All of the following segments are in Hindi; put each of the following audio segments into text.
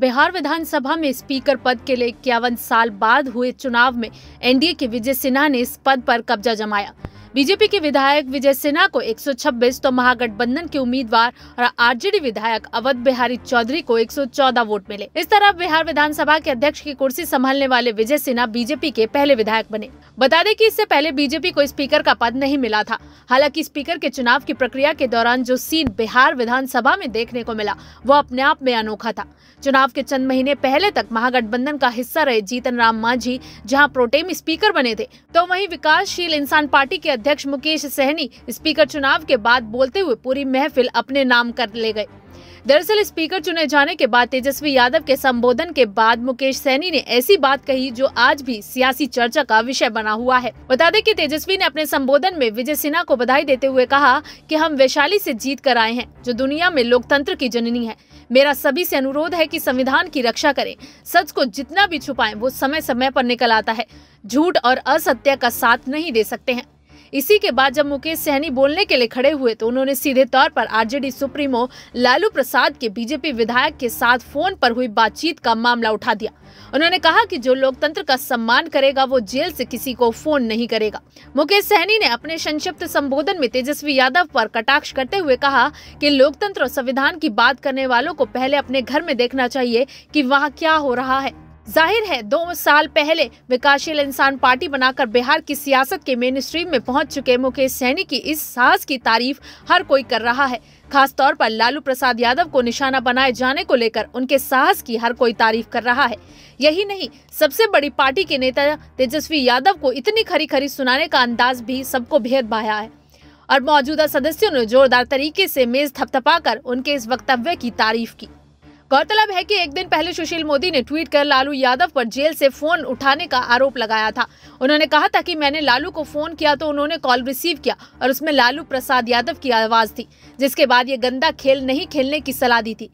बिहार विधानसभा में स्पीकर पद के लिए इक्यावन साल बाद हुए चुनाव में एनडीए के विजय सिन्हा ने इस पद पर कब्जा जमाया बीजेपी के विधायक विजय सिन्हा को 126 तो महागठबंधन के उम्मीदवार और आरजेडी विधायक अवध बिहारी चौधरी को 114 वोट मिले इस तरह बिहार विधानसभा के अध्यक्ष की कुर्सी संभालने वाले विजय सिन्हा बीजेपी के पहले विधायक बने बता दें की इससे पहले बीजेपी को स्पीकर का पद नहीं मिला था हालांकि स्पीकर के चुनाव की प्रक्रिया के दौरान जो सीन बिहार विधानसभा में देखने को मिला वो अपने आप में अनोखा था चुनाव के चंद महीने पहले तक महागठबंधन का हिस्सा रहे जीतन राम मांझी जहाँ प्रोटेम स्पीकर बने थे तो वही विकासशील इंसान पार्टी के अध्यक्ष मुकेश सहनी स्पीकर चुनाव के बाद बोलते हुए पूरी महफिल अपने नाम कर ले गए दरअसल स्पीकर चुने जाने के बाद तेजस्वी यादव के संबोधन के बाद मुकेश सैनी ने ऐसी बात कही जो आज भी सियासी चर्चा का विषय बना हुआ है बता दें कि तेजस्वी ने अपने संबोधन में विजय सिन्हा को बधाई देते हुए कहा कि हम वैशाली से जीत कर आए हैं जो दुनिया में लोकतंत्र की जननी है मेरा सभी से अनुरोध है कि संविधान की रक्षा करें सच को जितना भी छुपाएं वो समय समय पर निकल आता है झूठ और असत्य का साथ नहीं दे सकते हैं इसी के बाद जब मुकेश सहनी बोलने के लिए खड़े हुए तो उन्होंने सीधे तौर पर आरजेडी सुप्रीमो लालू प्रसाद के बीजेपी विधायक के साथ फोन पर हुई बातचीत का मामला उठा दिया उन्होंने कहा कि जो लोकतंत्र का सम्मान करेगा वो जेल से किसी को फोन नहीं करेगा मुकेश सहनी ने अपने संक्षिप्त संबोधन में तेजस्वी यादव पर कटाक्ष करते हुए कहा कि लोकतंत्र और संविधान की बात करने वालों को पहले अपने घर में देखना चाहिए कि वहाँ क्या हो रहा है जाहिर है दो साल पहले विकासशील इंसान पार्टी बनाकर बिहार की सियासत के मेन स्ट्रीम में पहुंच चुके मुकेश सैनी की इस साहस की तारीफ हर कोई कर रहा है खासतौर पर लालू प्रसाद यादव को निशाना बनाए जाने को लेकर उनके साहस की हर कोई तारीफ कर रहा है यही नहीं सबसे बड़ी पार्टी के नेता तेजस्वी यादव को इतनी खरी खरी सुनाने का अंदाज भी सबको भेद भाया है और मौजूदा सदस्यों ने जोरदार तरीके से मेज थपथपाकर उनके इस वक्तव्य की तारीफ की गौरतलब है कि एक दिन पहले सुशील मोदी ने ट्वीट कर लालू यादव पर जेल से फोन उठाने का आरोप लगाया था उन्होंने कहा था कि मैंने लालू को फोन किया तो उन्होंने कॉल रिसीव किया और उसमें लालू प्रसाद यादव की आवाज थी जिसके बाद ये गंदा खेल नहीं खेलने की सलाह दी थी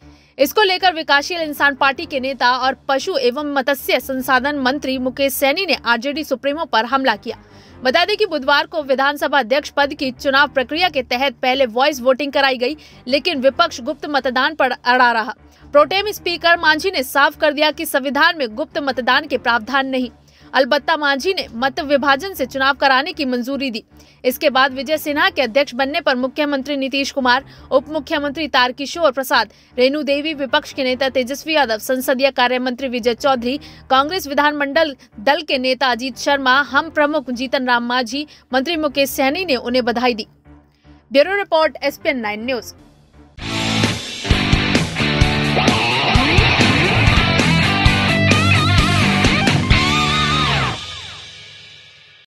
इसको लेकर विकासशील इंसान पार्टी के नेता और पशु एवं मत्स्य संसाधन मंत्री मुकेश सैनी ने आरजेडी सुप्रीमो पर हमला किया बता दें कि बुधवार को विधानसभा अध्यक्ष पद की चुनाव प्रक्रिया के तहत पहले वॉइस वोटिंग कराई गई लेकिन विपक्ष गुप्त मतदान पर अड़ा रहा प्रोटेम स्पीकर मांझी ने साफ कर दिया कि संविधान में गुप्त मतदान के प्रावधान नहीं अलबत्ता मांझी ने मत विभाजन से चुनाव कराने की मंजूरी दी इसके बाद विजय सिन्हा के अध्यक्ष बनने पर मुख्यमंत्री नीतीश कुमार उप मुख्यमंत्री तारकिशोर प्रसाद रेणु देवी विपक्ष के नेता तेजस्वी यादव संसदीय कार्य मंत्री विजय चौधरी कांग्रेस विधानमंडल दल के नेता अजीत शर्मा हम प्रमुख जीतन राम मांझी मंत्री मुकेश सहनी ने उन्हें बधाई दी bureau report S nine news